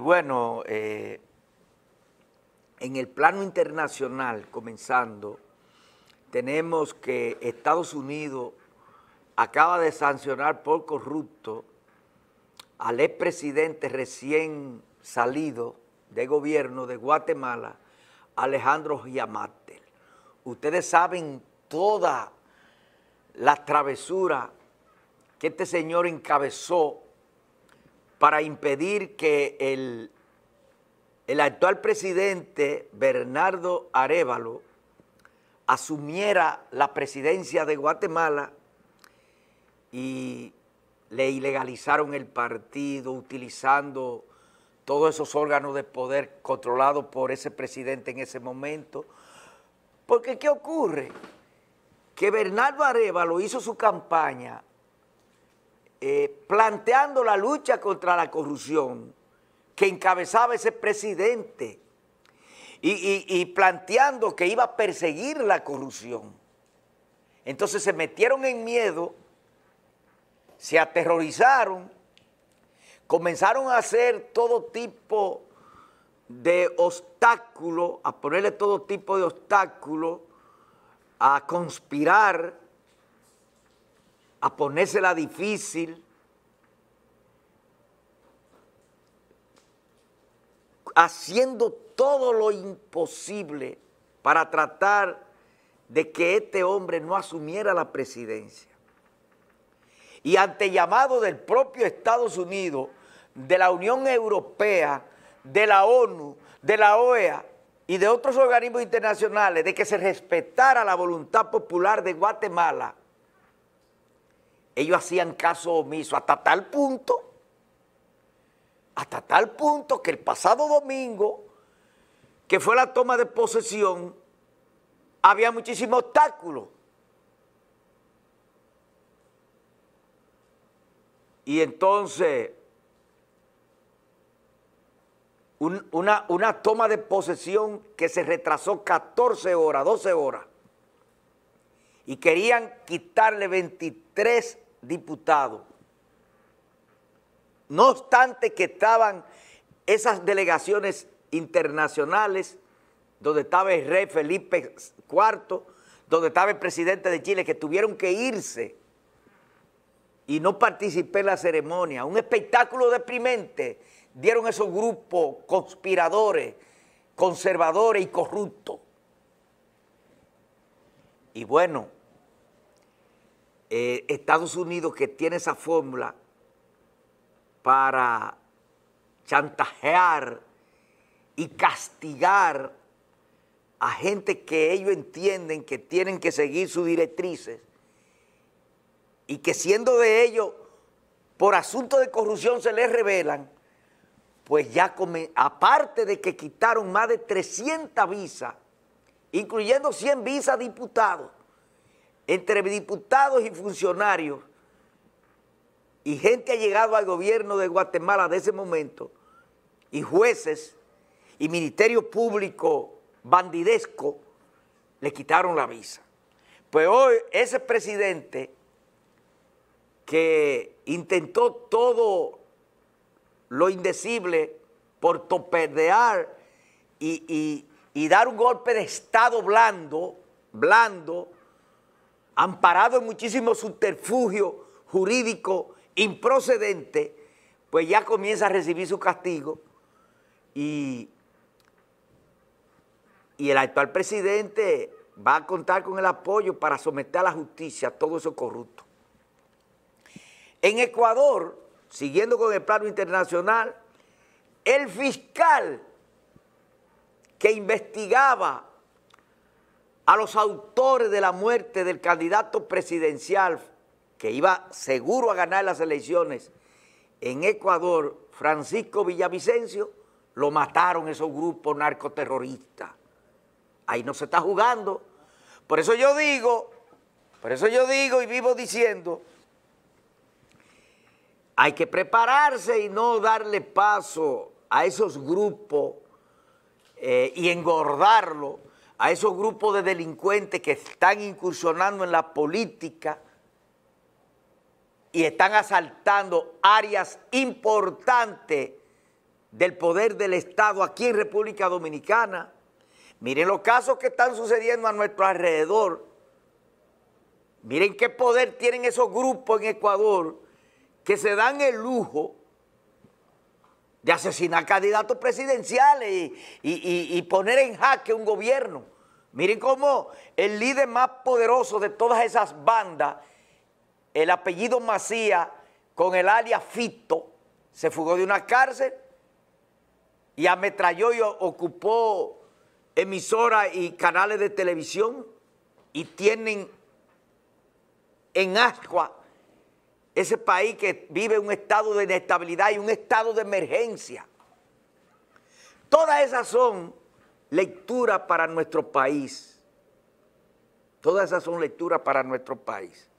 Bueno, eh, en el plano internacional, comenzando, tenemos que Estados Unidos acaba de sancionar por corrupto al expresidente recién salido de gobierno de Guatemala, Alejandro Giamatel. Ustedes saben toda la travesura que este señor encabezó para impedir que el, el actual presidente Bernardo Arevalo asumiera la presidencia de Guatemala y le ilegalizaron el partido utilizando todos esos órganos de poder controlados por ese presidente en ese momento. Porque ¿qué ocurre? Que Bernardo Arevalo hizo su campaña eh, planteando la lucha contra la corrupción que encabezaba ese presidente y, y planteando que iba a perseguir la corrupción. Entonces se metieron en miedo, se aterrorizaron, comenzaron a hacer todo tipo de obstáculos, a ponerle todo tipo de obstáculos, a conspirar, a ponérsela difícil, haciendo todo lo imposible para tratar de que este hombre no asumiera la presidencia. Y ante llamado del propio Estados Unidos, de la Unión Europea, de la ONU, de la OEA y de otros organismos internacionales, de que se respetara la voluntad popular de Guatemala, ellos hacían caso omiso hasta tal punto, hasta tal punto que el pasado domingo, que fue la toma de posesión, había muchísimos obstáculos. Y entonces, una, toma de posesión que se retrasó 14 horas, 12 horas, y querían quitarle 23 Diputado, no obstante que estaban esas delegaciones internacionales, donde estaba el rey Felipe IV, donde estaba el presidente de Chile, que tuvieron que irse y no participé en la ceremonia. Un espectáculo deprimente dieron esos grupos conspiradores, conservadores y corruptos. Y bueno, eh, Estados Unidos que tiene esa fórmula para chantajear y castigar a gente que ellos entienden que tienen que seguir sus directrices y que siendo de ellos por asunto de corrupción se les revelan, pues ya aparte de que quitaron más de 300 visas, incluyendo 100 visas diputados, entre diputados y funcionarios y gente ha llegado al gobierno de Guatemala de ese momento, y jueces y ministerio público bandidesco, le quitaron la visa. Pues hoy ese presidente que intentó todo lo indecible por topedear y, y dar un golpe de Estado blando, blando, amparado en muchísimos subterfugios jurídicos improcedentes, pues ya comienza a recibir su castigo y, y el actual presidente va a contar con el apoyo para someter a la justicia a todo eso corrupto. En Ecuador, siguiendo con el plano internacional, el fiscal que investigaba a los autores de la muerte del candidato presidencial que iba seguro a ganar las elecciones en Ecuador, Francisco Villavicencio, lo mataron esos grupos narcoterroristas. Ahí no se está jugando. Por eso yo digo, por eso yo digo y vivo diciendo, hay que prepararse y no darle paso a esos grupos eh, y engordarlo a esos grupos de delincuentes que están incursionando en la política y están asaltando áreas importantes del poder del Estado aquí en República Dominicana. Miren los casos que están sucediendo a nuestro alrededor. Miren qué poder tienen esos grupos en Ecuador que se dan el lujo de asesinar candidatos presidenciales y, poner en jaque un gobierno. Miren cómo el líder más poderoso de todas esas bandas, el apellido Macías, con el alias Fito, se fugó de una cárcel y ametralló y ocupó emisoras y canales de televisión y tienen en ascua ese país que vive un estado de inestabilidad y un estado de emergencia. Todas esas son lectura para nuestro país. Todas esas son lecturas para nuestro país.